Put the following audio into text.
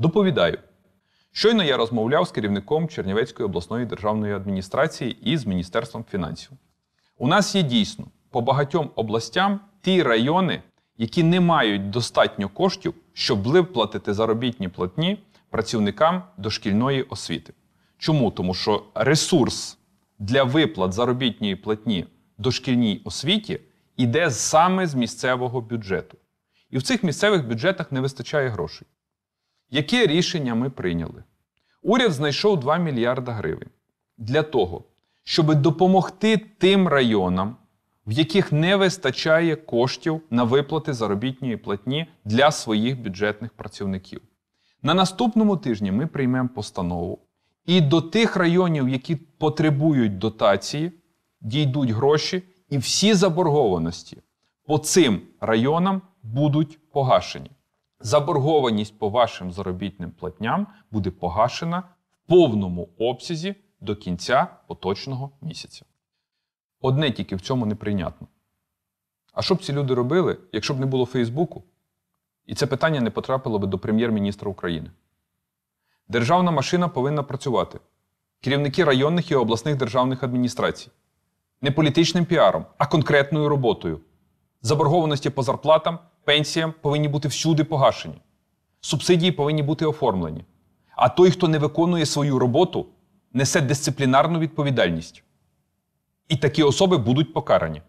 Доповідаю, щойно я розмовляв з керівником Чернівецької обласної державної адміністрації і з Міністерством фінансів. У нас є дійсно по багатьом областям ті райони, які не мають достатньо коштів, щоб виплатити заробітні платні працівникам дошкільної освіти. Чому? Тому що ресурс для виплат заробітної платні дошкільній освіті йде саме з місцевого бюджету. І в цих місцевих бюджетах не вистачає грошей. Яке рішення ми прийняли? Уряд знайшов 2 мільярди гривень для того, щоб допомогти тим районам, в яких не вистачає коштів на виплати заробітної платні для своїх бюджетних працівників. На наступному тижні ми приймемо постанову. І до тих районів, які потребують дотації, дійдуть гроші, і всі заборгованості по цим районам будуть погашені заборгованість по вашим заробітним платням буде погашена в повному обсязі до кінця поточного місяця. Одне тільки в цьому неприйнятно. А що б ці люди робили, якщо б не було Фейсбуку? І це питання не потрапило би до прем'єр-міністра України. Державна машина повинна працювати. Керівники районних і обласних державних адміністрацій. Не політичним піаром, а конкретною роботою. Заборгованості по зарплатам пенсія повинні бути всюди погашені, субсидії повинні бути оформлені. А той, хто не виконує свою роботу, несе дисциплінарну відповідальність. І такі особи будуть покарані.